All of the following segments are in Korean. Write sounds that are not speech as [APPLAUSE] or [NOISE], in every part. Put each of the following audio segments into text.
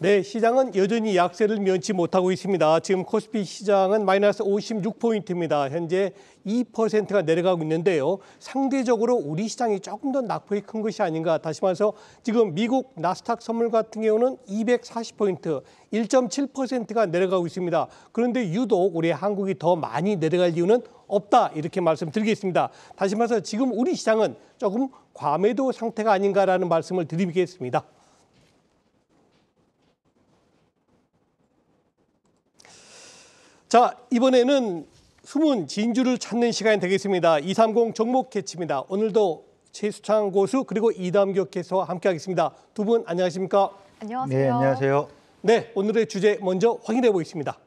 네, 시장은 여전히 약세를 면치 못하고 있습니다. 지금 코스피 시장은 마이너스 56포인트입니다. 현재 2%가 내려가고 있는데요. 상대적으로 우리 시장이 조금 더 낙폭이 큰 것이 아닌가. 다시 말해서 지금 미국 나스닥 선물 같은 경우는 240포인트, 1.7%가 내려가고 있습니다. 그런데 유독 우리 한국이 더 많이 내려갈 이유는 없다 이렇게 말씀드리겠습니다. 다시 말해서 지금 우리 시장은 조금 과매도 상태가 아닌가라는 말씀을 드리겠습니다. 자, 이번에는 숨은 진주를 찾는 시간이 되겠습니다. 230 종목 캐치입니다. 오늘도 최수창 고수 그리고 이담교 캐서 함께하겠습니다. 두 분 안녕하십니까? 안녕하세요. 네, 안녕하세요. 네, 오늘의 주제 먼저 확인해 보겠습니다.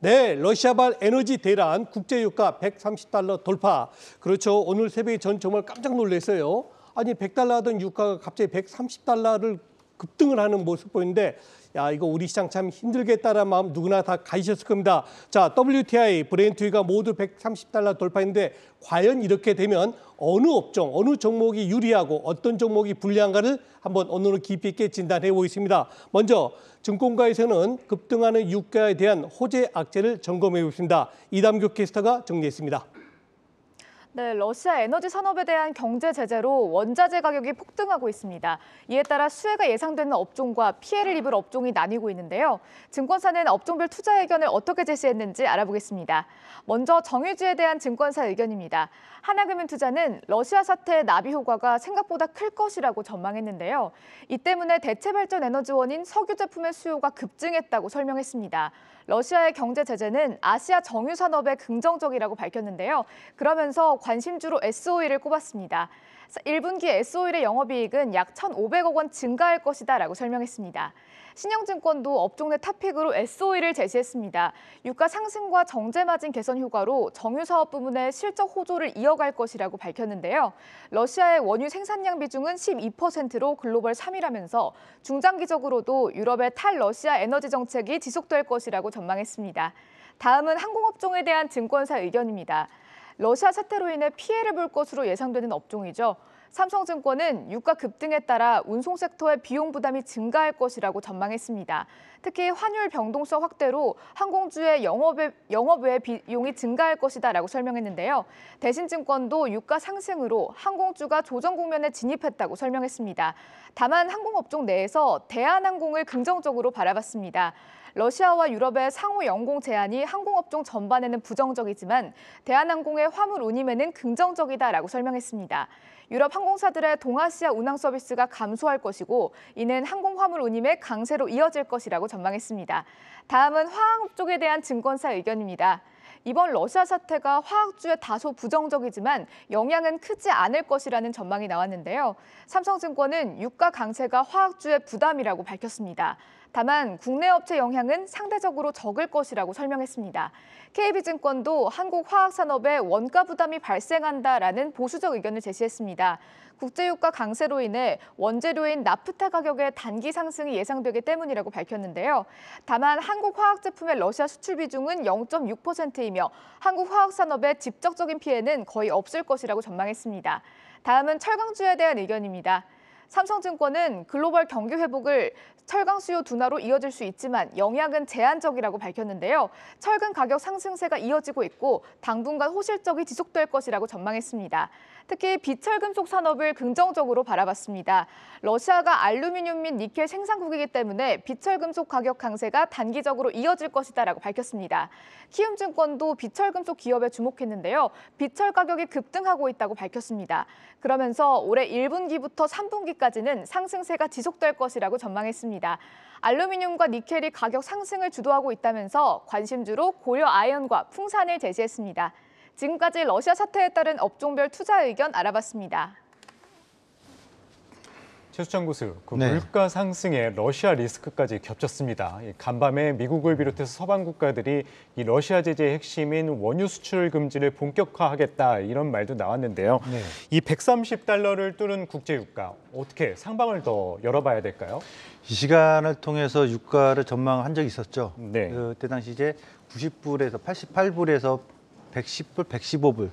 네, 러시아발 에너지 대란 국제유가 130달러 돌파. 그렇죠. 오늘 새벽에 전 정말 깜짝 놀랐어요. 아니, 100달러 하던 유가가 갑자기 130달러를 급등을 하는 모습 보이는데 야 이거 우리 시장 참 힘들겠다라는 마음 누구나 다 가지셨을 겁니다. 자 WTI, 브렌트유가 모두 130달러 돌파했는데 과연 이렇게 되면 어느 업종, 어느 종목이 유리하고 어떤 종목이 불리한가를 한번 오늘은 깊이 있게 진단해 보겠습니다. 먼저 증권가에서는 급등하는 유가에 대한 호재 악재를 점검해 보겠습니다. 이담규 캐스터가 정리했습니다. 네, 러시아 에너지 산업에 대한 경제 제재로 원자재 가격이 폭등하고 있습니다. 이에 따라 수혜가 예상되는 업종과 피해를 입을 업종이 나뉘고 있는데요. 증권사는 업종별 투자 의견을 어떻게 제시했는지 알아보겠습니다. 먼저 정유지에 대한 증권사 의견입니다. 하나금융투자는 러시아 사태의 나비 효과가 생각보다 클 것이라고 전망했는데요. 이 때문에 대체 발전 에너지원인 석유 제품의 수요가 급증했다고 설명했습니다. 러시아의 경제 제재는 아시아 정유 산업에 긍정적이라고 밝혔는데요. 그러면서 관심주로 SOE를 꼽았습니다. 1분기 S-오일의 영업이익은 약 1,500억 원 증가할 것이다 라고 설명했습니다. 신영증권도 업종 내 탑픽으로 s o e 를 제시했습니다. 유가 상승과 정제 마진 개선 효과로 정유 사업 부문의 실적 호조를 이어갈 것이라고 밝혔는데요. 러시아의 원유 생산량 비중은 12%로 글로벌 3위라면서 중장기적으로도 유럽의 탈러시아 에너지 정책이 지속될 것이라고 전망했습니다. 다음은 항공업종에 대한 증권사 의견입니다. 러시아 사태로 인해 피해를 볼 것으로 예상되는 업종이죠. 삼성증권은 유가 급등에 따라 운송 섹터의 비용 부담이 증가할 것이라고 전망했습니다. 특히 환율 병동성 확대로 항공주의 영업의, 영업 외 비용이 증가할 것이다라고 설명했는데요. 대신증권도 유가 상승으로 항공주가 조정 국면에 진입했다고 설명했습니다. 다만 항공업종 내에서 대한항공을 긍정적으로 바라봤습니다. 러시아와 유럽의 상호 연공 제한이 항공업종 전반에는 부정적이지만 대한항공의 화물 운임에는 긍정적이다라고 설명했습니다. 유럽 항공사들의 동아시아 운항 서비스가 감소할 것이고 이는 항공화물 운임의 강세로 이어질 것이라고 전망했습니다. 다음은 화학 쪽에 대한 증권사 의견입니다. 이번 러시아 사태가 화학주에 다소 부정적이지만 영향은 크지 않을 것이라는 전망이 나왔는데요. 삼성증권은 유가 강세가 화학주의 부담이라고 밝혔습니다. 다만 국내 업체 영향은 상대적으로 적을 것이라고 설명했습니다. KB증권도 한국 화학 산업의 원가 부담이 발생한다라는 보수적 의견을 제시했습니다. 국제유가 강세로 인해 원재료인 나프타 가격의 단기 상승이 예상되기 때문이라고 밝혔는데요. 다만 한국 화학 제품의 러시아 수출 비중은 0.6%이며 한국 화학 산업의 직접적인 피해는 거의 없을 것이라고 전망했습니다. 다음은 철강주에 대한 의견입니다. 삼성증권은 글로벌 경기 회복을 철강 수요 둔화로 이어질 수 있지만 영향은 제한적이라고 밝혔는데요. 철근 가격 상승세가 이어지고 있고 당분간 호실적이 지속될 것이라고 전망했습니다. 특히 비철금속 산업을 긍정적으로 바라봤습니다. 러시아가 알루미늄 및 니켈 생산국이기 때문에 비철금속 가격 강세가 단기적으로 이어질 것이다라고 밝혔습니다. 키움증권도 비철금속 기업에 주목했는데요. 비철 가격이 급등하고 있다고 밝혔습니다. 그러면서 올해 1분기부터 3분기까지는 상승세가 지속될 것이라고 전망했습니다. 알루미늄과 니켈이 가격 상승을 주도하고 있다면서 관심주로 고려 아연과 풍산을 제시했습니다. 지금까지 러시아 사태에 따른 업종별 투자 의견 알아봤습니다. 최수찬 교수, 그 네. 물가 상승에 러시아 리스크까지 겹쳤습니다. 간밤에 미국을 비롯해서 서방 국가들이 이 러시아 제재의 핵심인 원유 수출 금지를 본격화하겠다 이런 말도 나왔는데요. 네. 이 130달러를 뚫은 국제 유가 어떻게 상방을 더 열어봐야 될까요? 이 시간을 통해서 유가를 전망한 적이 있었죠. 네. 그때 당시 이제 90불에서 88불에서 110불, 115불.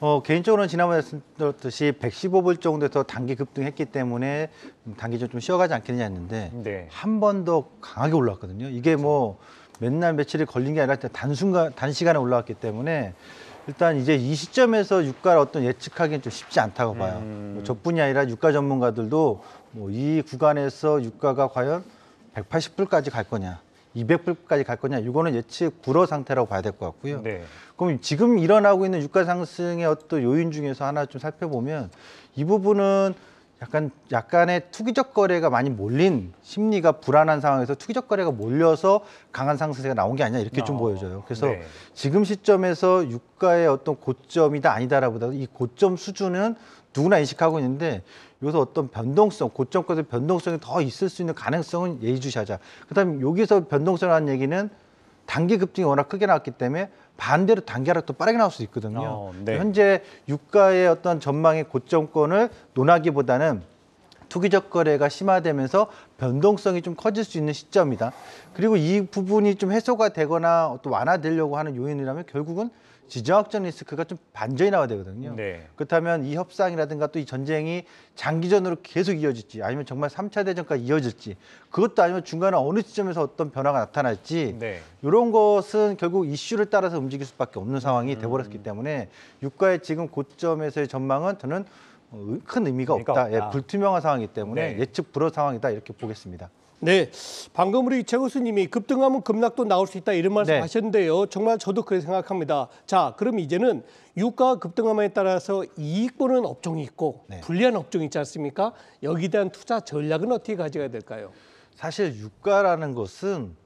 어, 개인적으로는 지난번에 말씀드렸듯이 115불 정도에서 단기 급등했기 때문에 음, 단기적으로 좀 쉬어가지 않겠느냐 했는데 네. 한번 더 강하게 올라왔거든요. 이게 그렇죠. 뭐 맨날 며칠이 걸린 게 아니라 단순간, 단시간에 올라왔기 때문에 일단 이제 이 시점에서 유가를 어떤 예측하기엔좀 쉽지 않다고 봐요. 음. 저뿐이 뭐 아니라 유가 전문가들도 뭐이 구간에서 유가가 과연 180불까지 갈 거냐 200불까지 갈 거냐 이거는 예측 불허 상태라고 봐야 될 것 같고요. 네. 그럼 지금 일어나고 있는 유가 상승의 어떤 요인 중에서 하나 좀 살펴보면 이 부분은 약간 약간의 투기적 거래가 많이 몰린 심리가 불안한 상황에서 투기적 거래가 몰려서 강한 상승세가 나온 게 아니냐 이렇게 어, 좀 아, 보여져요. 그래서 네. 지금 시점에서 유가의 어떤 고점이다 아니다라보다 이 고점 수준은 누구나 인식하고 있는데 여기서 어떤 변동성, 고점까지 변동성이 더 있을 수 있는 가능성은 예의주시하자. 그다음에 여기서 변동성이라는 얘기는 단기 급등이 워낙 크게 나왔기 때문에 반대로 단기 하락도 빠르게 나올 수 있거든요. 어, 네. 현재 유가의 어떤 전망의 고점권을 논하기보다는 투기적 거래가 심화되면서 변동성이 좀 커질 수 있는 시점이다. 그리고 이 부분이 좀 해소가 되거나 또 완화되려고 하는 요인이라면 결국은 지정학적 리스크가 좀 반전이 나와야 되거든요. 네. 그렇다면 이 협상이라든가 또 이 전쟁이 장기전으로 계속 이어질지 아니면 정말 3차 대전까지 이어질지 그것도 아니면 중간에 어느 지점에서 어떤 변화가 나타날지 네. 이런 것은 결국 이슈를 따라서 움직일 수밖에 없는 상황이 음. 돼버렸기 때문에 유가의 지금 고점에서의 전망은 저는 어, 큰 의미가 없다. 없다. 예, 불투명한 상황이기 때문에 네. 예측 불허 상황이다 이렇게 보겠습니다. 네, 방금 우리 최 교수님이 급등하면 급락도 나올 수 있다 이런 말씀 네. 하셨는데요. 정말 저도 그렇게 생각합니다. 자, 그럼 이제는 유가 급등함에 따라서 이익 보는 업종이 있고 네. 불리한 업종이 있지 않습니까? 여기에 대한 투자 전략은 어떻게 가져가야 될까요? 사실 유가라는 것은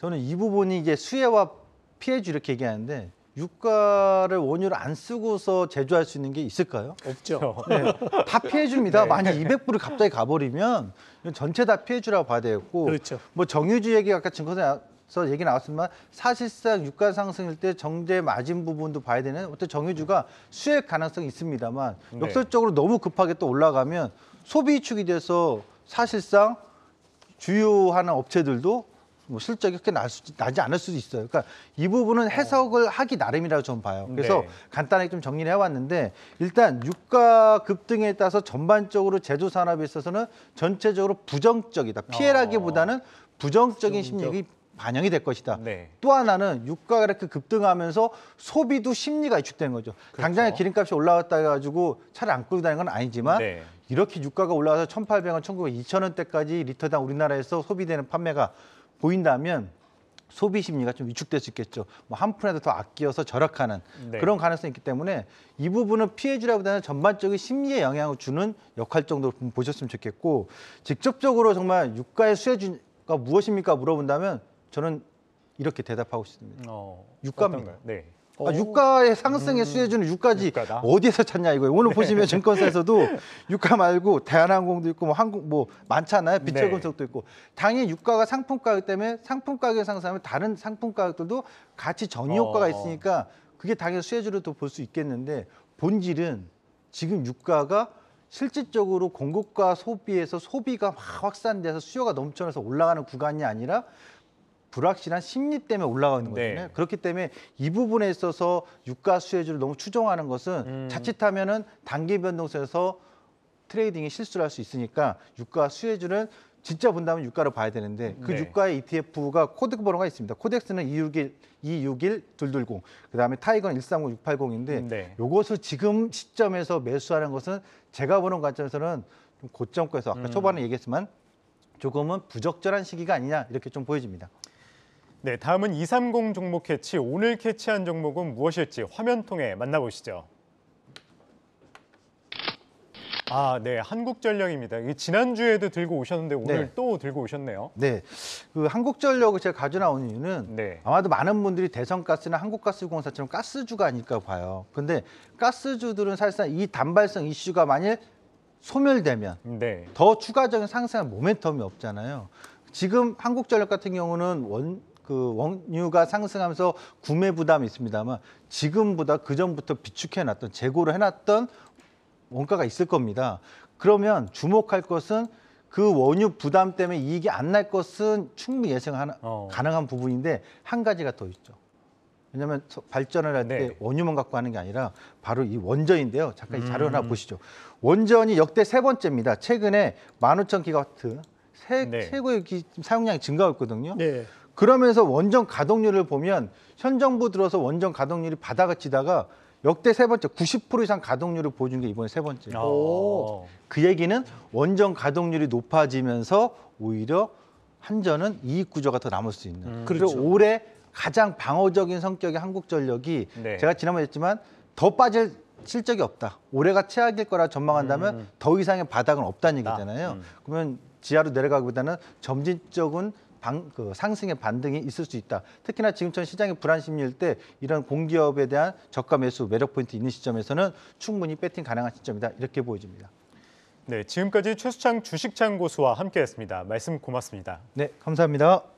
저는 이 부분이 이제 수혜와 피해주 이렇게 얘기하는데 유가를 원유를 안 쓰고서 제조할 수 있는 게 있을까요? 없죠. 네, 다 피해줍니다. 네. 만약 200불을 갑자기 가버리면 전체 다 피해주라고 봐야 되고 겠 그렇죠. 뭐 정유주 얘기 아까 증권사 서 얘기 나왔지만 사실상 유가 상승일 때 정제 마진 부분도 봐야 되는 어떤 정유주가 수액 가능성이 있습니다만 네. 역설적으로 너무 급하게 또 올라가면 소비축이 돼서 사실상 주요하는 업체들도 뭐 실적이 그렇게 날 수, 나지 않을 수도 있어요. 그러니까 이 부분은 어. 해석을 하기 나름이라고 저는 봐요. 그래서 네. 간단하게 좀 정리를 해왔는데 일단 유가 급등에 따라서 전반적으로 제조 산업에 있어서는 전체적으로 부정적이다. 피해라기보다는 어. 부정적인 심리가 반영이 될 것이다. 네. 또 하나는 유가가 이렇게 급등하면서 소비도 심리가 위축된 거죠. 그렇죠. 당장에 기름값이 올라왔다 해가지고 차를 안 끌고 다니는 건 아니지만 네. 이렇게 유가가 올라와서 천팔백 원 천구백, 이천 원대까지 리터당 우리나라에서 소비되는 판매가 보인다면 소비 심리가 좀 위축될 수 있겠죠. 뭐한푼에도더 아끼어서 절약하는 네. 그런 가능성이 있기 때문에 이 부분은 피해주라기보다는 전반적인 심리에 영향을 주는 역할 정도로 보셨으면 좋겠고 직접적으로 정말 유가의 수혜주가 무엇입니까 물어본다면 저는 이렇게 대답하고 싶습니다. 어, 유가입니다. 네. 아, 유가의 상승에 음. 수혜주는 유가지 유가다. 어디에서 찾냐 이거예요. 오늘 네. 보시면 증권사에서도 [LAUGHS] 네. 유가 말고 대한항공도 있고 뭐 한국 뭐 많잖아요. 비철금속도 네. 있고 당연히 유가가 상품 가격 때문에 상품 가격 상승하면 다른 상품 가격들도 같이 정리 효과가 어. 있으니까 그게 당연히 수혜주로 도볼 수 있겠는데 본질은 지금 유가가 실질적으로 공급과 소비에서 소비가 확 확산돼서 수요가 넘쳐나서 올라가는 구간이 아니라 불확실한 심리 때문에 올라가 있는 네. 거잖아요. 네. 그렇기 때문에 이 부분에 있어서 유가 수혜주를 너무 추종하는 것은 음. 자칫하면은 단기 변동성에서 트레이딩이 실수를 할 수 있으니까 유가 수혜주는 진짜 본다면 유가로 봐야 되는데 그 네. 유가의 ETF가 코드 번호가 있습니다. 코덱스는 261 261220, 그다음에 타이건 139680인데 요것을 지금 시점에서 매수하는 것은 제가 보는 관점에서는 좀 고점가에서 아까 음. 초반에 얘기했지만 조금은 부적절한 시기가 아니냐 이렇게 좀 보여집니다. 네, 다음은 230 종목 캐치. 오늘 캐치한 종목은 무엇일지 화면 통해 만나보시죠. 아, 네. 한국전력입니다. 지난주에도 들고 오셨는데 오늘 네. 또 들고 오셨네요. 네. 그 한국전력을 제가 가져나온 이유는 네. 아마도 많은 분들이 대성가스나 한국가스공사처럼 가스주가 아닐까 봐요. 근데 가스주들은 사실상 이 단발성 이슈가 만일 소멸되면 네. 더 추가적인 상승한 모멘텀이 없잖아요. 지금 한국전력 같은 경우는 원, 그 원유가 상승하면서 구매 부담이 있습니다만 지금보다 그 전부터 비축해 놨던 재고를 해 놨던 원가가 있을 겁니다. 그러면 주목할 것은 그 원유 부담 때문에 이익이 안 날 것은 충분히 예상 어. 가능한 부분인데 한 가지가 더 있죠. 왜냐하면 발전을 할때 네. 원유만 갖고 하는 게 아니라 바로 이 원전인데요. 잠깐 이 음. 자료 하나 보시죠. 원전이 역대 세 번째입니다. 최근에 15,000기가와트 세, 네. 최고의 기, 사용량이 증가했거든요. 네. 그러면서 원전 가동률을 보면 현 정부 들어서 원전 가동률이 바닥치다가 역대 세 번째 90% 이상 가동률을 보여준 게 이번에 세 번째. 오. 아. 그 얘기는 원전 가동률이 높아지면서 오히려 한전은 이익 구조가 더 남을 수 있는. 음. 그리고 그렇죠. 올해 가장 방어적인 성격의 한국전력이 네. 제가 지난번에 했지만 더 빠질 실적이 없다. 올해가 최악일 거라 전망한다면 음. 더 이상의 바닥은 없다는 얘기잖아요. 음. 그러면 지하로 내려가기보다는 점진적인 방, 그 상승의 반등이 있을 수 있다. 특히나 지금처럼 시장의 불안 심리일 때 이런 공기업에 대한 저가 매수 매력 포인트 있는 시점에서는 충분히 배팅 가능한 시점이다. 이렇게 보여집니다. 네, 지금까지 최수창 주식창 고수와 함께했습니다. 말씀 고맙습니다. 네, 감사합니다.